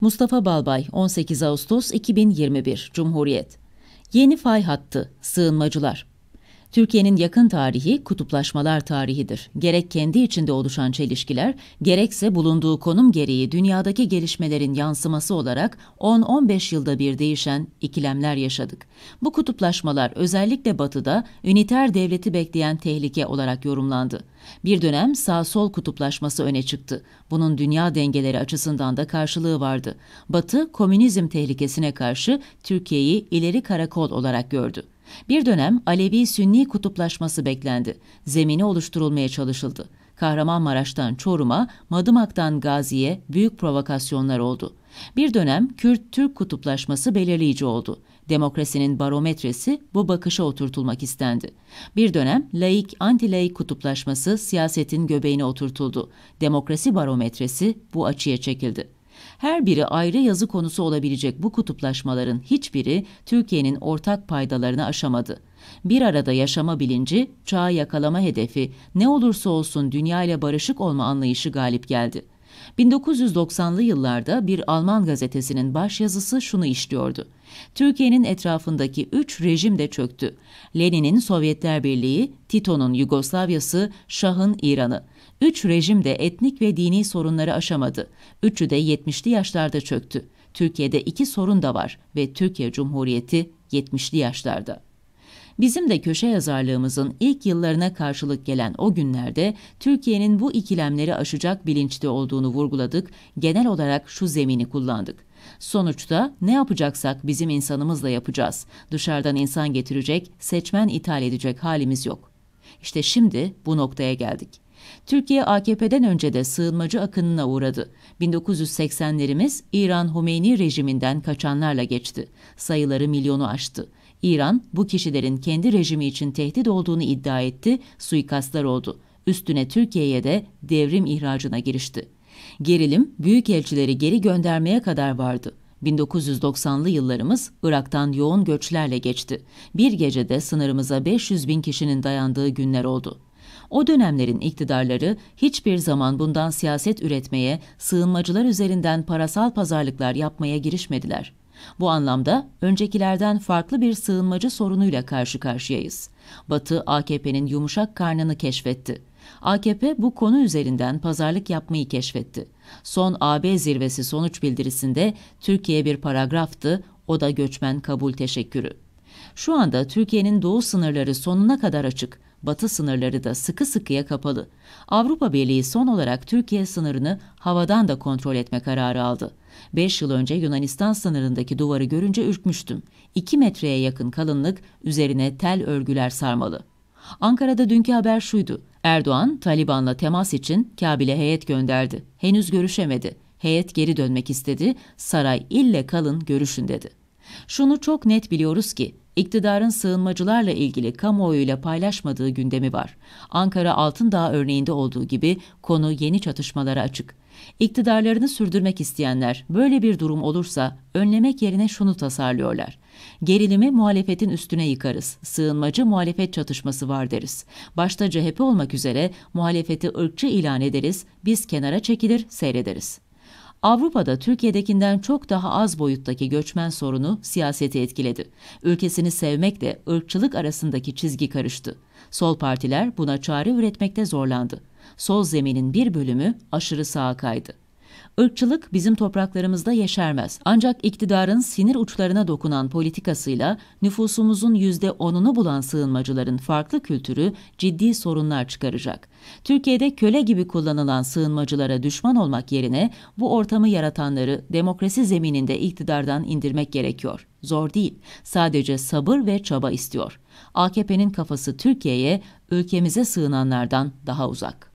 Mustafa Balbay 18 Ağustos 2021 Cumhuriyet Yeni fay hattı sığınmacılar Türkiye'nin yakın tarihi kutuplaşmalar tarihidir. Gerek kendi içinde oluşan çelişkiler, gerekse bulunduğu konum gereği dünyadaki gelişmelerin yansıması olarak 10-15 yılda bir değişen ikilemler yaşadık. Bu kutuplaşmalar özellikle Batı'da üniter devleti bekleyen tehlike olarak yorumlandı. Bir dönem sağ-sol kutuplaşması öne çıktı. Bunun dünya dengeleri açısından da karşılığı vardı. Batı, komünizm tehlikesine karşı Türkiye'yi ileri karakol olarak gördü. Bir dönem Alevi-Sünni kutuplaşması beklendi. Zemini oluşturulmaya çalışıldı. Kahramanmaraş'tan Çorum'a, Madımak'tan Gazi'ye büyük provokasyonlar oldu. Bir dönem Kürt-Türk kutuplaşması belirleyici oldu. Demokrasinin barometresi bu bakışa oturtulmak istendi. Bir dönem laik-anti-laik kutuplaşması siyasetin göbeğine oturtuldu. Demokrasi barometresi bu açıya çekildi. Her biri ayrı yazı konusu olabilecek bu kutuplaşmaların hiçbiri Türkiye'nin ortak paydalarını aşamadı. Bir arada yaşama bilinci, çağ yakalama hedefi, ne olursa olsun dünya ile barışık olma anlayışı galip geldi.'' 1990'lı yıllarda bir Alman gazetesinin baş yazısı şunu işliyordu. Türkiye'nin etrafındaki üç rejim de çöktü. Lenin'in Sovyetler Birliği, Tito'nun Yugoslavyası, Şah'ın İran'ı. Üç rejim de etnik ve dini sorunları aşamadı. Üçü de 70'li yaşlarda çöktü. Türkiye'de iki sorun da var ve Türkiye Cumhuriyeti 70'li yaşlarda. Bizim de köşe yazarlığımızın ilk yıllarına karşılık gelen o günlerde Türkiye'nin bu ikilemleri aşacak bilinçte olduğunu vurguladık, genel olarak şu zemini kullandık. Sonuçta ne yapacaksak bizim insanımızla yapacağız. Dışarıdan insan getirecek, seçmen ithal edecek halimiz yok. İşte şimdi bu noktaya geldik. Türkiye AKP'den önce de sığınmacı akınına uğradı. 1980'lerimiz İran Homeyni rejiminden kaçanlarla geçti. Sayıları milyonu aştı. İran bu kişilerin kendi rejimi için tehdit olduğunu iddia etti, suikastlar oldu. Üstüne Türkiye'ye de devrim ihracına girişti. Gerilim büyükelçileri geri göndermeye kadar vardı. 1990'lı yıllarımız Irak'tan yoğun göçlerle geçti. Bir gecede sınırımıza 500 bin kişinin dayandığı günler oldu. O dönemlerin iktidarları hiçbir zaman bundan siyaset üretmeye, sığınmacılar üzerinden parasal pazarlıklar yapmaya girişmediler. Bu anlamda öncekilerden farklı bir sığınmacı sorunuyla karşı karşıyayız. Batı AKP'nin yumuşak karnını keşfetti. AKP bu konu üzerinden pazarlık yapmayı keşfetti. Son AB zirvesi sonuç bildirisinde Türkiye bir paragraftı, o da göçmen kabul teşekkürü. Şu anda Türkiye'nin doğu sınırları sonuna kadar açık. Batı sınırları da sıkı sıkıya kapalı. Avrupa Birliği son olarak Türkiye sınırını havadan da kontrol etme kararı aldı. Beş yıl önce Yunanistan sınırındaki duvarı görünce ürkmüştüm. İki metreye yakın kalınlık, üzerine tel örgüler sarmalı. Ankara'da dünkü haber şuydu. Erdoğan, Taliban'la temas için Kabil'e heyet gönderdi. Henüz görüşemedi. Heyet geri dönmek istedi. Saray ille kalın görüşün dedi. Şunu çok net biliyoruz ki iktidarın sığınmacılarla ilgili kamuoyuyla paylaşmadığı gündemi var. Ankara Altındağ örneğinde olduğu gibi konu yeni çatışmalara açık. İktidarlarını sürdürmek isteyenler böyle bir durum olursa önlemek yerine şunu tasarlıyorlar. Gerilimi muhalefetin üstüne yıkarız. Sığınmacı muhalefet çatışması var deriz. Başta CHP olmak üzere muhalefeti ırkçı ilan ederiz. Biz kenara çekilir, seyrederiz. Avrupa'da Türkiye'dekinden çok daha az boyuttaki göçmen sorunu siyaseti etkiledi. Ülkesini sevmekle ırkçılık arasındaki çizgi karıştı. Sol partiler buna çare üretmekte zorlandı. Sol zeminin bir bölümü aşırı sağa kaydı ırkçılık bizim topraklarımızda yeşermez. Ancak iktidarın sinir uçlarına dokunan politikasıyla nüfusumuzun %10'unu bulan sığınmacıların farklı kültürü ciddi sorunlar çıkaracak. Türkiye'de köle gibi kullanılan sığınmacılara düşman olmak yerine bu ortamı yaratanları demokrasi zemininde iktidardan indirmek gerekiyor. Zor değil. Sadece sabır ve çaba istiyor. AKP'nin kafası Türkiye'ye, ülkemize sığınanlardan daha uzak.